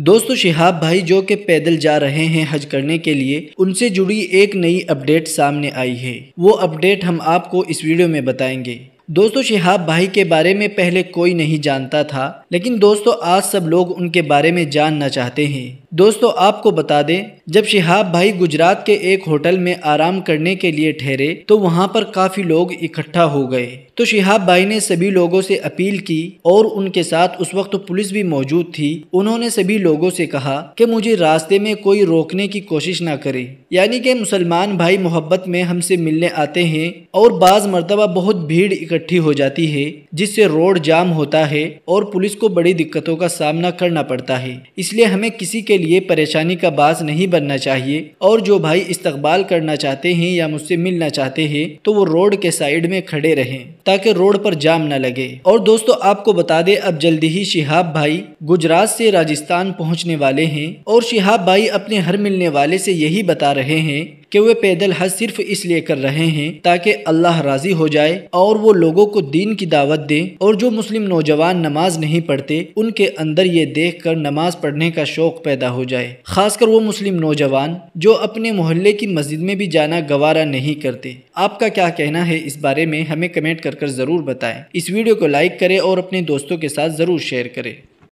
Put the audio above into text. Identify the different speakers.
Speaker 1: दोस्तों शिहाब भाई जो के पैदल जा रहे हैं हज करने के लिए उनसे जुड़ी एक नई अपडेट सामने आई है वो अपडेट हम आपको इस वीडियो में बताएंगे दोस्तों शिहाब भाई के बारे में पहले कोई नहीं जानता था लेकिन दोस्तों आज सब लोग उनके बारे में जानना चाहते हैं दोस्तों आपको बता दें जब शिहाब भाई गुजरात के एक होटल में आराम करने के लिए ठहरे तो वहां पर काफी लोग इकट्ठा हो गए तो शिहाब भाई ने सभी लोगों से अपील की और उनके साथ उस वक्त पुलिस भी मौजूद थी उन्होंने सभी लोगों से कहा कि मुझे रास्ते में कोई रोकने की कोशिश ना करे यानी कि मुसलमान भाई मोहब्बत में हमसे मिलने आते हैं और बाज मरतबा बहुत भीड़ इकट्ठी हो जाती है जिससे रोड जाम होता है और पुलिस को बड़ी दिक्कतों का सामना करना पड़ता है इसलिए हमें किसी के लिए परेशानी का बास नहीं बनना चाहिए और जो भाई इस्तकबाल करना चाहते हैं या मुझसे मिलना चाहते हैं तो वो रोड के साइड में खड़े रहें ताकि रोड पर जाम न लगे और दोस्तों आपको बता दे अब जल्दी ही शिहाब भाई गुजरात से राजस्थान पहुँचने वाले हैं और शिहाब भाई अपने हर मिलने वाले से यही बता रहे हैं कि वे पैदल हज सिर्फ इसलिए कर रहे हैं ताकि अल्लाह राजी हो जाए और वो लोगों को दीन की दावत दे और जो मुस्लिम नौजवान नमाज नहीं पढ़ते उनके अंदर ये देख कर नमाज पढ़ने का शौक पैदा हो जाए खासकर वो मुस्लिम नौजवान जो अपने मोहल्ले की मस्जिद में भी जाना गवारा नहीं करते आपका क्या कहना है इस बारे में हमें कमेंट कर, कर ज़रूर बताए इस वीडियो को लाइक करे और अपने दोस्तों के साथ ज़रूर शेयर करें